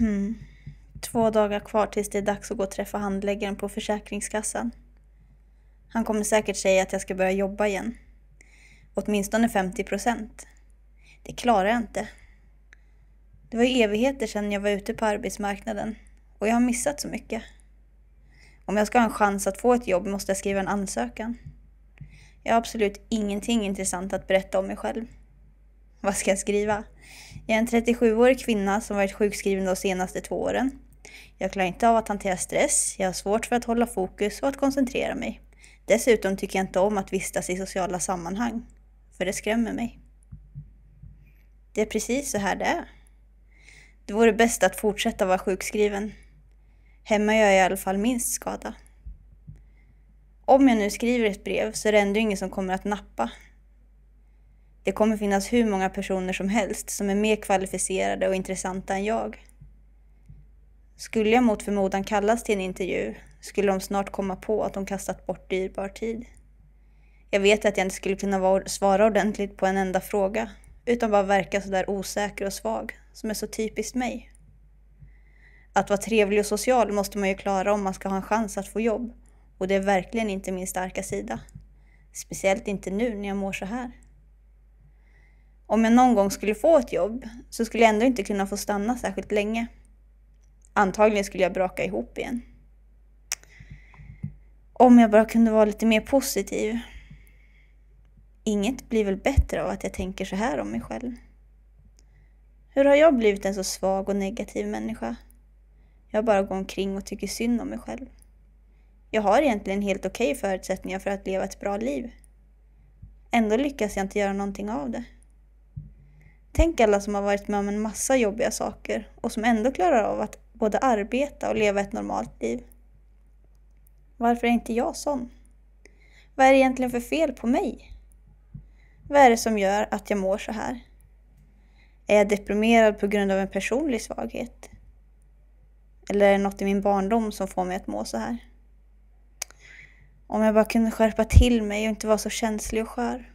Mm. Två dagar kvar tills det är dags att gå och träffa handläggaren på Försäkringskassan. Han kommer säkert säga att jag ska börja jobba igen. Åtminstone 50 procent. Det klarar jag inte. Det var evigheter sedan jag var ute på arbetsmarknaden och jag har missat så mycket. Om jag ska ha en chans att få ett jobb måste jag skriva en ansökan. Jag har absolut ingenting intressant att berätta om mig själv. Vad ska jag skriva? Jag är en 37-årig kvinna som varit sjukskriven de senaste två åren. Jag klarar inte av att hantera stress, jag har svårt för att hålla fokus och att koncentrera mig. Dessutom tycker jag inte om att vistas i sociala sammanhang, för det skrämmer mig. Det är precis så här det är. Det vore bäst att fortsätta vara sjukskriven. Hemma gör jag i alla fall minst skada. Om jag nu skriver ett brev så är det ändå ingen som kommer att nappa, det kommer finnas hur många personer som helst som är mer kvalificerade och intressanta än jag. Skulle jag mot förmodan kallas till en intervju skulle de snart komma på att de kastat bort dyrbar tid. Jag vet att jag inte skulle kunna svara ordentligt på en enda fråga utan bara verka sådär osäker och svag, som är så typiskt mig. Att vara trevlig och social måste man ju klara om man ska ha en chans att få jobb och det är verkligen inte min starka sida. Speciellt inte nu när jag mår så här om jag någon gång skulle få ett jobb så skulle jag ändå inte kunna få stanna särskilt länge. Antagligen skulle jag braka ihop igen. Om jag bara kunde vara lite mer positiv. Inget blir väl bättre av att jag tänker så här om mig själv. Hur har jag blivit en så svag och negativ människa? Jag bara går omkring och tycker synd om mig själv. Jag har egentligen helt okej förutsättningar för att leva ett bra liv. Ändå lyckas jag inte göra någonting av det. Tänk alla som har varit med om en massa jobbiga saker och som ändå klarar av att både arbeta och leva ett normalt liv. Varför är inte jag sån? Vad är det egentligen för fel på mig? Vad är det som gör att jag mår så här? Är jag deprimerad på grund av en personlig svaghet? Eller är det något i min barndom som får mig att må så här? Om jag bara kunde skärpa till mig och inte vara så känslig och skör.